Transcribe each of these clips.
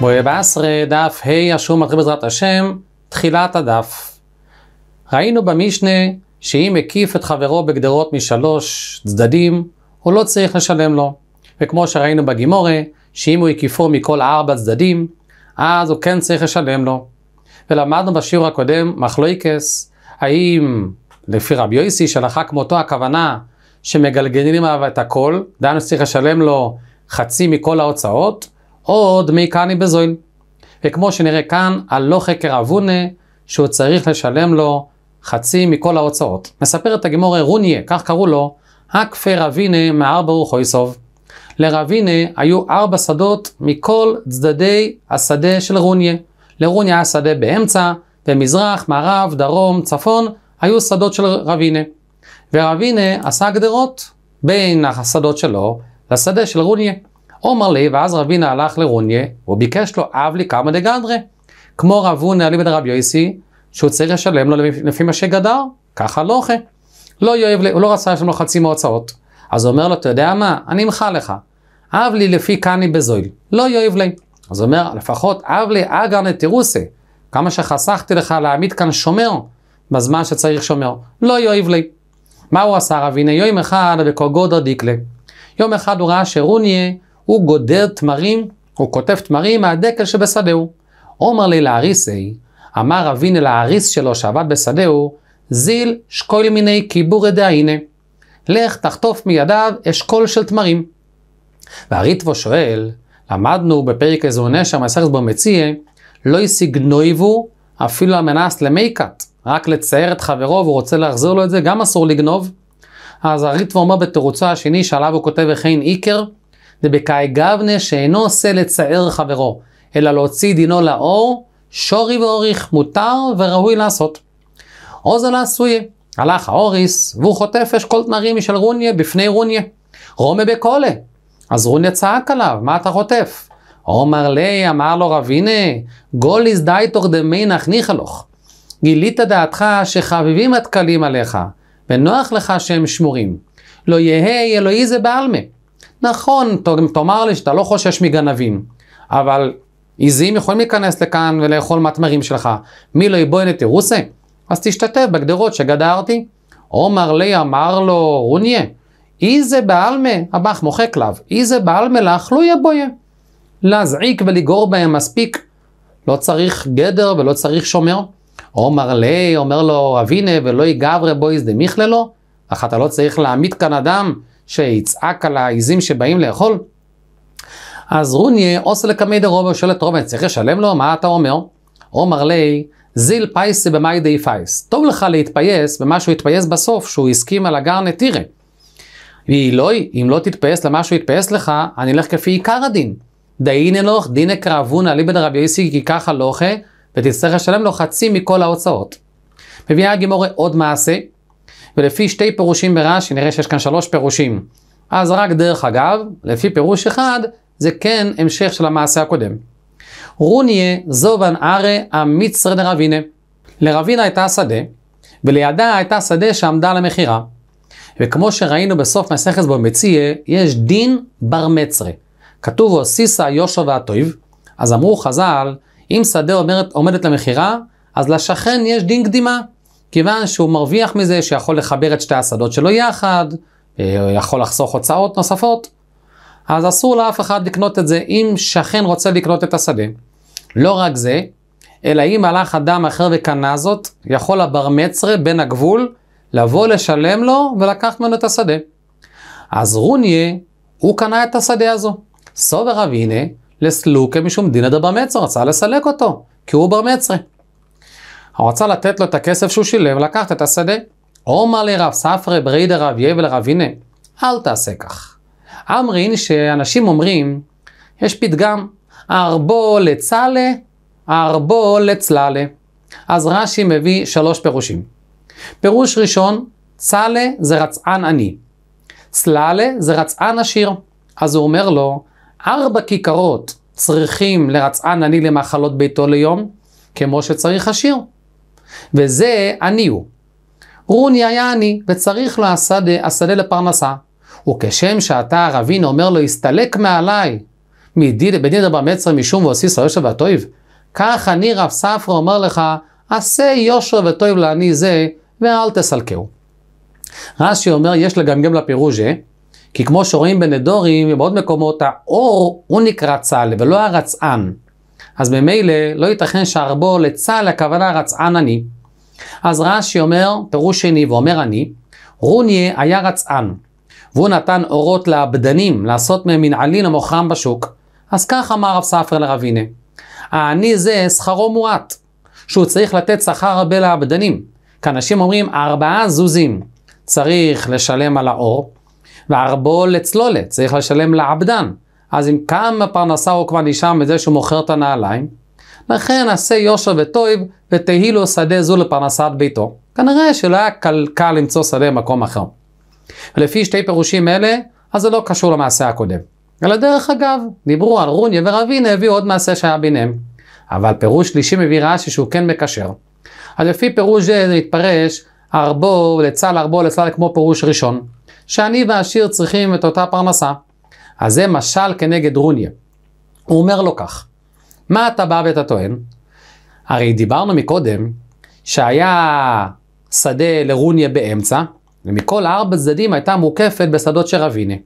בויה בעשרה, דף ה' השום מתחיל בעזרת השם, תחילת הדף. ראינו במשנה שאם הקיף את חברו בגדרות משלוש צדדים, הוא לא צריך לשלם לו. וכמו שראינו בגימורה, שאם הוא הקיפו מכל ארבע צדדים, אז הוא כן צריך לשלם לו. ולמדנו בשיעור הקודם מחלויקס, האם לפי רבי יויסי שהלכה כמותו הכוונה שמגלגלים עליו את הכל, דהיינו שצריך לשלם לו חצי מכל ההוצאות, או דמי קני בזויל. וכמו שנראה כאן, הלא חקר אבונה, שהוא צריך לשלם לו חצי מכל ההוצאות. את הגמורה רוניה, כך קראו לו, הכפי רבינה מהר ברוך אויסוב. לרבינה היו ארבע שדות מכל צדדי השדה של רוניה. לרוניה היה שדה באמצע, במזרח, מערב, דרום, צפון, היו שדות של רבינה. ורבינה עשה גדרות בין השדות שלו לשדה של רוניה. עומר לי, ואז רבינה הלך לרוניה, ביקש לו אב לי כמה דגדרי. כמו רבו נהלי בן דרב יויסי, שהוא צריך לשלם לו לפי מה שגדר, ככה לא אוכל. לא יאהב, לי, הוא לא רצה לשלם לו חצי מההוצאות. אז הוא אומר לו, אתה יודע מה, אני אמחה לך. אב לי לפי קני בזויל, לא יאהב לי. אז הוא אומר, לפחות אב לי אגר נטירוסי, כמה שחסכתי לך להעמיד כאן שומר, בזמן שצריך שומר, לא יאהב לי. מה הוא עשה רבינה? יום אחד בקוגודר דיקלה. יום אחד הוא ראה שרוניה הוא גודר תמרים, הוא כותב תמרים מהדקל שבשדהו. אומר לי להריסי, אמר אבין אל האריס שלו שעבד בשדהו, זיל שקול מיני כיבורי דהיינה. לך תחטוף מידיו אשכול של תמרים. והריטבו שואל, למדנו בפרק איזו שם מסכת בו מציע, לא השיג נויבו אפילו המנס למייקת, רק לצייר את חברו והוא רוצה להחזיר לו את זה, גם אסור לגנוב. אז הריטבו אומר בתירוצו השני שעליו הוא כותב וכן איקר, דבקאי גבנה שאינו עושה לצער חברו, אלא להוציא דינו לאור, שורי ואוריך מותר וראוי לעשות. עוז עלה עשויה, הלך האוריס, והוא חוטף אשכול תמרים משל רוניה בפני רוניה. רומה בקולה. אז רוניה צעק עליו, מה אתה חוטף? עומר לי, אמר לו רבינה, גוליס דמי נחניך ניחלוך. גילית דעתך שחביבים התקלים עליך, ונוח לך שהם שמורים. לא יהא אלוהי זה בעלמה. נכון, תאמר לי שאתה לא חושש מגנבים, אבל עיזים יכולים להיכנס לכאן ולאכול מהתמרים שלך. מי לא יבואן את ירוסה? אז תשתתף בגדרות שגדרתי. עומר לי אמר לו, רוניה, איזה בעלמה, הבח מוחק לאו, איזה בעלמה לך לא יבויה. להזעיק ולגור בהם מספיק. לא צריך גדר ולא צריך שומר. עומר לי, אומר לו, אבינה ולא יגברה בויז דמיכללו. אך אתה לא צריך להעמיד כאן אדם שיצעק על העיזים שבאים לאכול? אז רוניה עושה לקמי דרובו, שואל את רומן, צריך לשלם לו? מה אתה אומר? עומר לי, זיל פייסי במאי די פייס. טוב לך להתפייס במה שהוא התפייס בסוף, שהוא הסכים על הגר נטירה. לא, אם לא תתפייס למה שהוא התפייס לך, אני אלך כפי עיקר הדין. דהינא לך דינא קרבונה ליבא דרבי יסי כי ככה לוכה, לא ותצטרך לשלם לו חצי מכל ההוצאות. מביאה הגימורה עוד מעשה, ולפי שתי פירושים ברש"י נראה שיש כאן שלוש פירושים. אז רק דרך אגב, לפי פירוש אחד, זה כן המשך של המעשה הקודם. רוניה זובן ארה אמיצר דרבינה. לרבינה הייתה שדה, ולידה הייתה שדה שעמדה למכירה. וכמו שראינו בסוף מסכת מציה, יש דין בר מצרה. כתוב בו סיסא יושע והטויב, אז אמרו חז"ל, אם שדה עומדת למכירה, אז לשכן יש דין קדימה. כיוון שהוא מרוויח מזה שיכול לחבר את שתי השדות שלו יחד, אה, יכול לחסוך הוצאות נוספות, אז אסור לאף אחד לקנות את זה אם שכן רוצה לקנות את השדה. לא רק זה, אלא אם הלך אדם אחר וקנה זאת, יכול הבר מצרה בין הגבול לבוא לשלם לו ולקחת ממנו את השדה. אז רוניה, הוא קנה את השדה הזו. סובר אבינה לסלוקה משום דינא דבר מצרה, רצה לסלק אותו, כי הוא בר מצרה. הרצה לתת לו את הכסף שהוא שילם, לקחת את השדה. עומר לרב ספרי ברי רב יבל רב הנה, אל תעשה כך. אמרין שאנשים אומרים, יש פתגם, ארבו לצלה, ארבו לצללה. אז רש"י מביא שלוש פירושים. פירוש ראשון, צלה זה רצען עני. צללה זה רצען עשיר. אז הוא אומר לו, ארבע כיכרות צריכים לרצען עני למאכלות ביתו ליום, כמו שצריך עשיר. וזה עני הוא. רוני היה עני, וצריך לו השדה, השדה לפרנסה. וכשם שאתה ערבין אומר לו, הסתלק מעליי, בדין דבר מצרי משום ועושיס היושב והתועב, כך אני רב ספרא אומר לך, עשה יושר וטוב לעני זה, ואל תסלקהו. רש"י אומר, יש לגמגם לפירושה, כי כמו שרואים בנדורים ובעוד מקומות, האור הוא נקרא צל ולא הרצען. אז ממילא לא ייתכן שערבו לצה"ל הכוונה רצען אני. אז רש"י אומר, פירוש שני ואומר אני, רוניה היה רצען, והוא נתן אורות לעבדנים לעשות מהם מנעלין המוכרם בשוק. אז כך אמר רב ספר לרבינה, העני זה שכרו מועט, שהוא צריך לתת שכר הרבה לעבדנים. כי אנשים אומרים, ארבעה זוזים צריך לשלם על האור, וארבו לצלולת צריך לשלם לעבדן. אז עם כמה פרנסה הוא כבר נשאר מזה שהוא מוכר את הנעליים? לכן עשה יושר וטויב ותהי לו שדה זו לפרנסת ביתו. כנראה שלא היה קל, קל למצוא שדה במקום אחר. ולפי שתי פירושים אלה, אז זה לא קשור למעשה הקודם. אלא דרך אגב, דיברו על רוניה ורבינה, הביאו עוד מעשה שהיה ביניהם. אבל פירוש שלישי מביא רש"י שהוא כן מקשר. אז לפי פירוש זה זה מתפרש ארבו לצל ארבו לצל כמו פירוש ראשון. שאני והשיר צריכים את אותה פרנסה. אז זה משל כנגד רוניה. הוא אומר לו כך, מה אתה בא ואתה טוען? הרי דיברנו מקודם שהיה שדה לרוניה באמצע, ומכל ארבע צדדים הייתה מוקפת בשדות רביניה.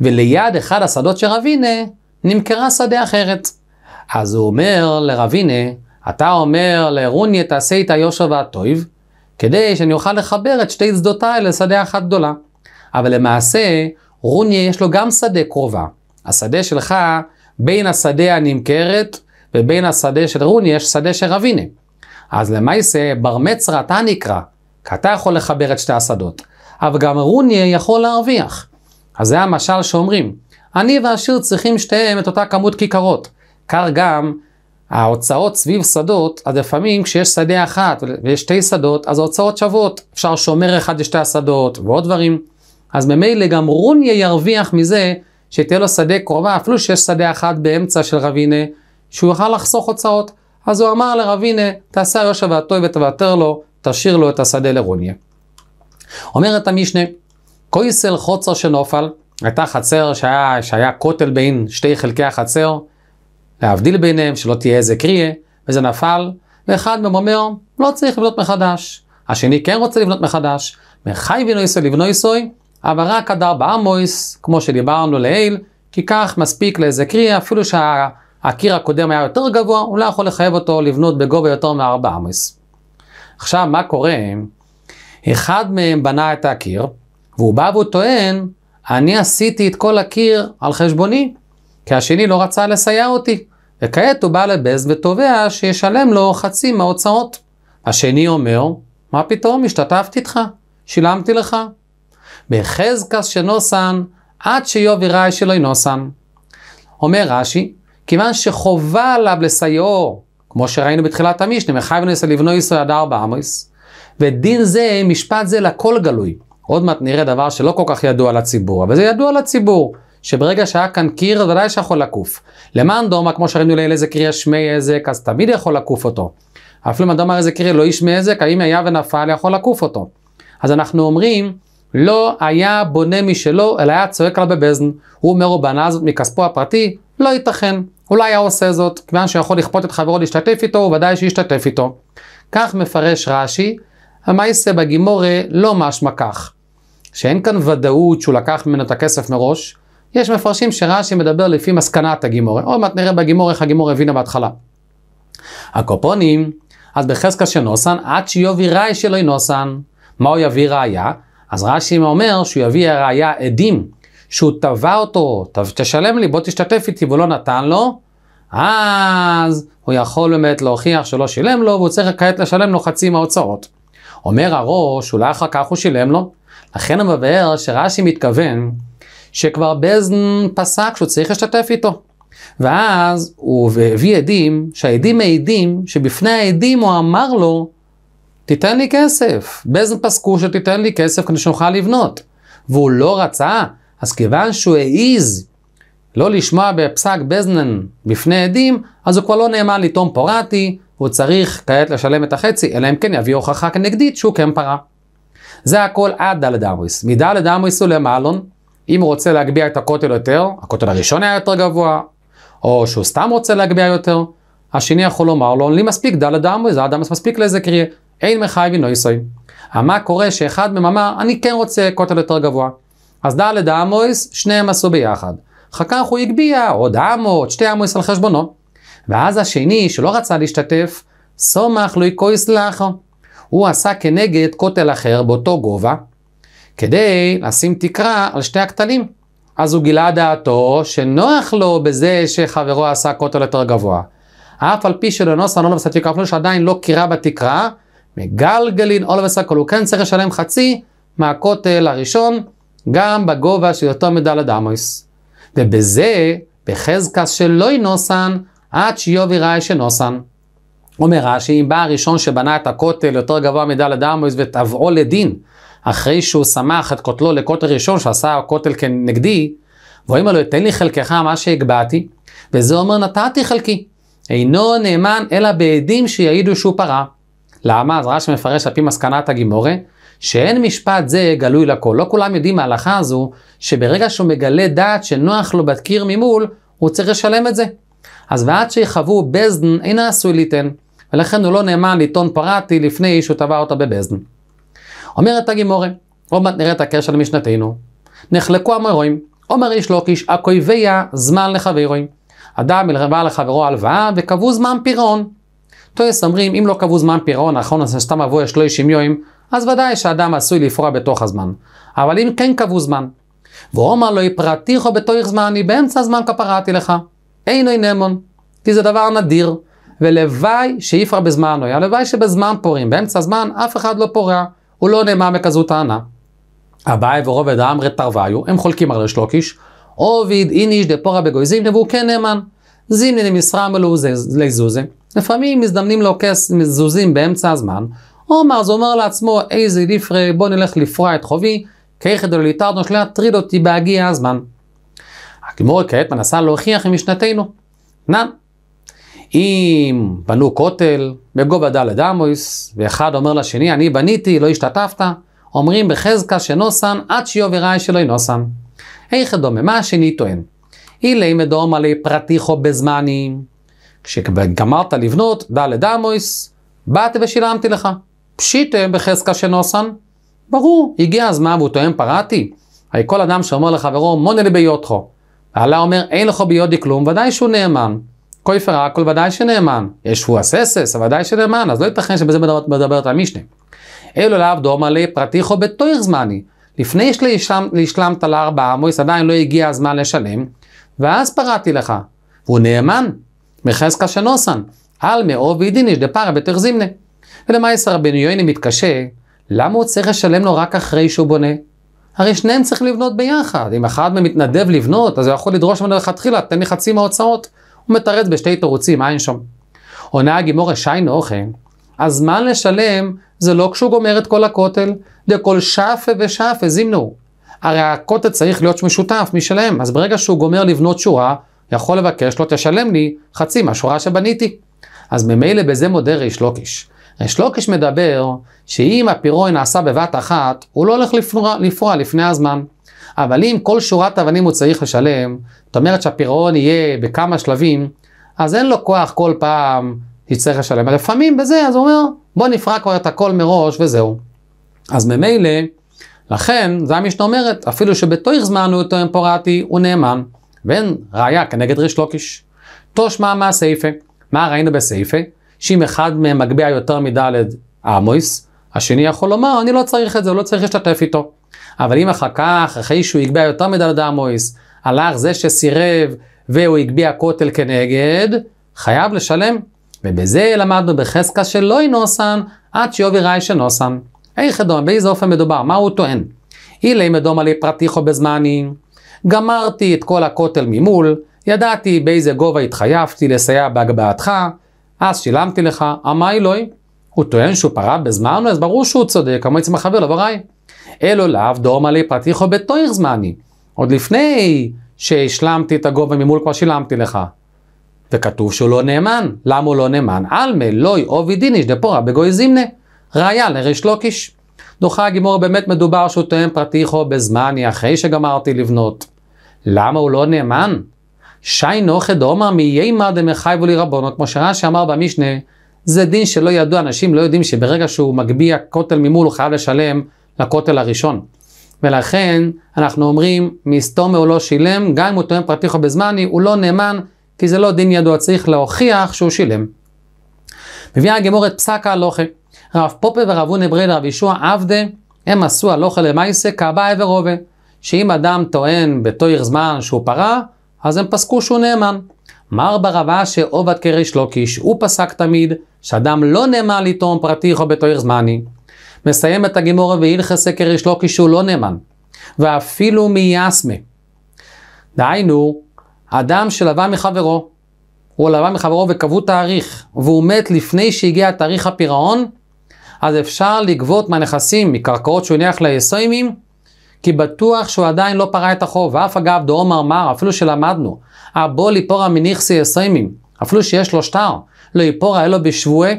וליד אחד השדות רביניה נמכרה שדה אחרת. אז הוא אומר לרביניה, אתה אומר לרוניה תעשה איתה יושר והטויב, כדי שאני אוכל לחבר את שתי צדותיי לשדה אחת גדולה. אבל למעשה רוניה יש לו גם שדה קרובה. השדה שלך, בין השדה הנמכרת ובין השדה של רוניה יש שדה של רביני. אז למעשה בר מצרה אתה נקרא, כי אתה יכול לחבר את שתי השדות. אבל גם רוניה יכול להרוויח. אז זה המשל שאומרים, אני והשיר צריכים שתיהם את אותה כמות כיכרות. כך גם ההוצאות סביב שדות, אז לפעמים כשיש שדה אחת ויש שתי שדות, אז ההוצאות שוות. אפשר שומר אחד לשתי השדות ועוד דברים. אז ממילא גם רוניה ירוויח מזה שתהיה לו שדה קרובה, אפילו שיש שדה אחת באמצע של רבינה, שהוא יוכל לחסוך הוצאות. אז הוא אמר לרבינה, תעשה היושב והטוי ותוותר לו, תשאיר לו את השדה לרוניה. אומרת המשנה, קויסל חוצר שנופל, הייתה חצר שהיה, שהיה כותל בין שתי חלקי החצר, להבדיל ביניהם, שלא תהיה איזה קריה, וזה נפל, ואחד מהם אומר, לא צריך לבנות מחדש. השני כן רוצה לבנות מחדש, מחייבינו יסוי לבנו יסוי, אבל רק עד ארבע אמויס, כמו שדיברנו לעיל, כי כך מספיק לאיזה קרי, אפילו שהקיר הקודם היה יותר גבוה, הוא לא יכול לחייב אותו לבנות בגובה יותר מארבע אמויס. עכשיו, מה קורה? אם אחד מהם בנה את הקיר, והוא בא והוא טוען, אני עשיתי את כל הקיר על חשבוני, כי השני לא רצה לסייע אותי, וכעת הוא בא לבז ותובע שישלם לו חצי מההוצאות. השני אומר, מה פתאום, השתתפתי איתך, שילמתי לך, בחזקס שנוסן, עד שיוביראי שלא ינוסן. אומר רש"י, כיוון שחובה עליו לסייעו, כמו שראינו בתחילת המשנה, מחייב נסה לבנו ישראל עד ארבע עמוס, ודין זה, משפט זה לכל גלוי. עוד מעט נראה דבר שלא כל כך ידוע לציבור, אבל זה ידוע לציבור, שברגע שהיה כאן קיר, ודאי שיכול לקוף. למען דומה, כמו שראינו לעיל איזה קיר ישמי עזק, אז תמיד יכול לקוף אותו. אפילו אם אדם אמר איזה קיר לא ישמי עזק, האם היה ונפל יכול לקוף אותו. אז אנחנו אומרים לא היה בונה משלו, אלא היה צועק עליו בבזן. הוא אומר הוא בנה זאת מכספו הפרטי, לא ייתכן. הוא לא היה עושה זאת, כיוון שהוא יכול לכפות את חברו להשתתף איתו, הוא ודאי שישתתף איתו. כך מפרש רש"י, המעשה בגימורה לא משמע כך. שאין כאן ודאות שהוא לקח ממנו את הכסף מראש, יש מפרשים שרש"י מדבר לפי מסקנת הגימורה. עוד מעט נראה בגימורה איך הגימורה הבינה בהתחלה. הקופונים, אז בחזקה שנוסן, עד שיובי ראי שלא נוסן. מה הוא יביא ראייה? אז רש"י אומר שהוא יביא הראייה עדים, שהוא תבע אותו, תשלם לי, בוא תשתתף איתי, והוא לא נתן לו, אז הוא יכול באמת להוכיח שלא שילם לו, והוא צריך כעת לשלם לו חצי מההוצאות. אומר הראש, אולי אחר כך הוא שילם לו, לכן הוא מבאר שרש"י מתכוון שכבר בזן פסק שהוא צריך להשתתף איתו. ואז הוא הביא עדים, שהעדים מעידים שבפני העדים הוא אמר לו תיתן לי כסף. בזן פסקו שתיתן לי כסף כדי שנוכל לבנות. והוא לא רצה, אז כיוון שהוא העיז לא לשמוע בפסק בזנן בפני עדים, אז הוא כבר לא נאמן לטום פורטי, הוא צריך כעת לשלם את החצי, אלא אם כן יביא הוכחה כנגדית שהוא כן פרה. זה הכל עד דלת אמריס. מדלת אמריס הוא למעלון, אם הוא רוצה להגביה את הכותל יותר, הכותל הראשון היה יותר גבוה, או שהוא סתם רוצה להגביה יותר, השני יכול לומר לו, לי מספיק דלת אמריס, דלת אמריס מספיק לזה קריא, אין מחי ונויסוי. מה קורה שאחד מהם אמר, אני כן רוצה כותל יותר גבוה. אז ד' דאמויס, שניהם עשו ביחד. אחר כך הוא הגביע עוד אמות, שתי אמויס על חשבונו. ואז השני, שלא רצה להשתתף, סומך לוי קויס לאחר. הוא עשה כנגד כותל אחר באותו גובה, כדי לשים תקרה על שתי הקטנים. אז הוא גילה דעתו שנוח לו בזה שחברו עשה כותל יותר גבוה. אף על פי שלנוסה לא נוסע אפילו שעדיין לא קירה בתקרה, מגלגלין עול וסקול, הוא כן צריך לשלם חצי מהכותל הראשון, גם בגובה של אותו מדלת עמוס. ובזה, בחזקס שלא נוסן, עד שיובי ראי שנוסן. אומר רש"י, אם בא הראשון שבנה את הכותל יותר גבוה מדלת עמוס ותבעו לדין, אחרי שהוא שמח את כותלו לכותל ראשון שעשה הכותל כנגדי, ואומר לו, תן לי חלקך מה שהגבהתי, וזה אומר, נתתי חלקי. אינו נאמן אלא בעדים שיעידו שהוא פרה. למה? אז רש"י מפרש על פי מסקנת הגימורה, שאין משפט זה גלוי לכל. לא כולם יודעים מההלכה הזו, שברגע שהוא מגלה דעת שנוח לו בקיר ממול, הוא צריך לשלם את זה. אז ועד שיחוו בזדן, אין עשוי ליתן, ולכן הוא לא נאמן לטעון פרטי לפני שהוא טבע אותה בבזדן. אומרת הגימורה, עוד מעט נראה את הקשר למשנתנו. נחלקו המרואים, אומר איש לוקיש, לא הכויביה זמן לחברוים. אדם מלרבה לחברו הלוואה וקבעו זמן פירעון. טויס אומרים, אם לא קבעו זמן פירעון, נכון, אז סתם עבור יש לו אישים יואים, אז ודאי שאדם עשוי לפרוע בתוך הזמן. אבל אם כן קבעו זמן, ואומר לו, יפרעתיך בתוך אני באמצע הזמן כפרעתי לך. אין אינו נמון, כי זה דבר נדיר, ולוואי שיפרע בזמן בזמנו, הלוואי שבזמן פורעים, באמצע הזמן אף אחד לא פורע, הוא לא נאמר בכזו טענה. אביי ורובד האמרי תרוויו, הם חולקים על ראש לוקיש, עוביד איניש דפורע בגויזים והוא כן נאמן. זימני למשרה מלאו לזוזה. לפעמים מזדמנים לו מזוזים באמצע הזמן, עומר אז אומר לעצמו, איזה דיפרי, בוא נלך לפרוע את חובי, כאיכא דוליטרדוש להטריד אותי בהגיע הזמן. הגמור כעת מנסה להוכיח עם משנתנו. נם. אם בנו כותל בגובה ד' אמויס, ואחד אומר לשני, אני בניתי, לא השתתפת, אומרים בחזקה שנוסן, עד רעי שלא ינוסן. דומה מה השני טוען. אילי מדום עלי פרטיחו בזמנים. כשגמרת לבנות, דלת אמויס, באתי ושילמתי לך. פשיטה אה, בחזקה שנוסן. ברור, הגיע הזמן והוא טוען פרעתי. הרי כל אדם שאומר לחברו, מונה לי ביודכו. ואללה אומר, אין לך ביודי כלום, ודאי שהוא נאמן. כויפר הכל ודאי שנאמן. יש הוא אססס, ודאי שנאמן, אז לא ייתכן שבזה מדברת, מדבר על המשנה. אלו לאו דומה לי פרטיכו בתויר זמני. לפני שהשלמת לארבעה, מויס עדיין לא הגיע הזמן לשלם, ואז פרעתי לך. והוא נאמן, מחזקה שנוסן, על מאו וידיניש דפרא בתר זימנה. ולמעשה רבנו יוני מתקשה, למה הוא צריך לשלם לו רק אחרי שהוא בונה? הרי שניהם צריכים לבנות ביחד. אם אחד מהם מתנדב לבנות, אז הוא יכול לדרוש ממנו לכתחילה, תן לי חצי מההוצאות. הוא מתרץ בשתי תירוצים, אין שם. עונה הגימורה שיין אוכל, הזמן לשלם זה לא כשהוא גומר את כל הכותל, זה כל שפה ושפה זימנו. הרי הכותל צריך להיות משותף, משלם. אז ברגע שהוא גומר לבנות שורה, יכול לבקש לו, לא תשלם לי חצי מהשורה שבניתי. אז ממילא בזה מודה ריש לוקיש. ריש לוקיש מדבר שאם הפירוי נעשה בבת אחת, הוא לא הולך לפרוע, לפרוע לפני הזמן. אבל אם כל שורת אבנים הוא צריך לשלם, זאת אומרת שהפירעון יהיה בכמה שלבים, אז אין לו כוח כל פעם יצטרך לשלם. אבל לפעמים בזה, אז הוא אומר, בוא נפרע כבר את הכל מראש וזהו. אז ממילא, לכן, זה המשנה אומרת, אפילו שבתוך זמן הוא יותר אימפורטי, הוא נאמן. ואין ראיה כנגד ריש לוקיש. תושמע מה סייפה. מה ראינו בסייפה? שאם אחד מהם מגביה יותר מד' עמויס, השני יכול לומר, אני לא צריך את זה, הוא לא צריך להשתתף איתו. אבל אם אחר כך, אחרי שהוא הגביה יותר מד' עמויס, הלך זה שסירב והוא הגביה כותל כנגד, חייב לשלם. ובזה למדנו בחזקה שלא אינוסן, עד שיובי ראי שנוסן. איך אדום, באיזה אופן מדובר, מה הוא טוען? אילי מדום עלי פרטיחו בזמני. גמרתי את כל הכותל ממול, ידעתי באיזה גובה התחייבתי לסייע בהגבהתך, אז שילמתי לך, אמר אלוהי. הוא טוען שהוא פרע בזמן, אז ברור שהוא צודק, עצמך חבר לבריי. אלו לאו דורמה לי פתיחו בתויך זמני. עוד לפני שהשלמתי את הגובה ממול כבר שילמתי לך. וכתוב שהוא לא נאמן. למה הוא לא נאמן? עלמא לוי עובי דיניש דפורה בגוי זימנה. ראיה לריש לוקיש. דוחה הגימור באמת מדובר שהוא טוען פרטיחו בזמני אחרי שגמרתי לבנות. למה הוא לא נאמן? שי נוחד עומר מיימא דמחייבו לי רבונו, כמו שרש"י אמר במשנה, זה דין שלא ידוע, אנשים לא יודעים שברגע שהוא מגביה כותל ממול הוא חייב לשלם לכותל הראשון. ולכן אנחנו אומרים, מסתומה הוא לא שילם, גם אם הוא טוען פרטיחו בזמני, הוא לא נאמן, כי זה לא דין ידוע, צריך להוכיח שהוא שילם. מביאה הגמור את פסק ההלוכה. רב פופה ורב אונה ברייל, רב ישוע עבדה, הם עשו הלוכה למעשה, כאבה עבר עובה. שאם אדם טוען בתויר זמן שהוא פרה, אז הם פסקו שהוא נאמן. מר ברבה שעובד קריש לוקיש, לא הוא פסק תמיד שאדם לא נאמן לטעון פרטי או בתויר זמני. מסיים את הגימור והילכסה קריש לוקיש לא שהוא לא נאמן, ואפילו מיאסמה. דהיינו, אדם שלווה מחברו, הוא לווה מחברו וקבעו תאריך, והוא מת לפני שהגיע תאריך הפירעון, אז אפשר לגבות מהנכסים, מקרקעות שהוא הניח ליסוימים, כי בטוח שהוא עדיין לא פרע את החוב. ואף אגב, דאומר מר, אפילו שלמדנו, הבול יפורא מניחסי עשרימים, אפילו שיש לו שטר, לא יפורא אלו בשבועי,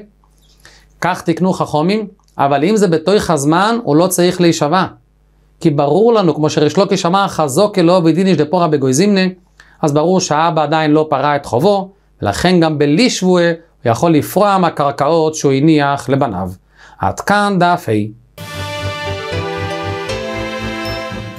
כך תקנו חכומים, אבל אם זה בתוך הזמן, הוא לא צריך להישבע. כי ברור לנו, כמו שרישלוקיש אמר, חזוק אלוהו לא ודיניש דפורא בגויזימנה, אז ברור שהאבא עדיין לא פרע את חובו, ולכן גם בלי שבועי, הוא יכול לפרוע מהקרקעות שהוא הניח לבניו. עד כאן דף ה'.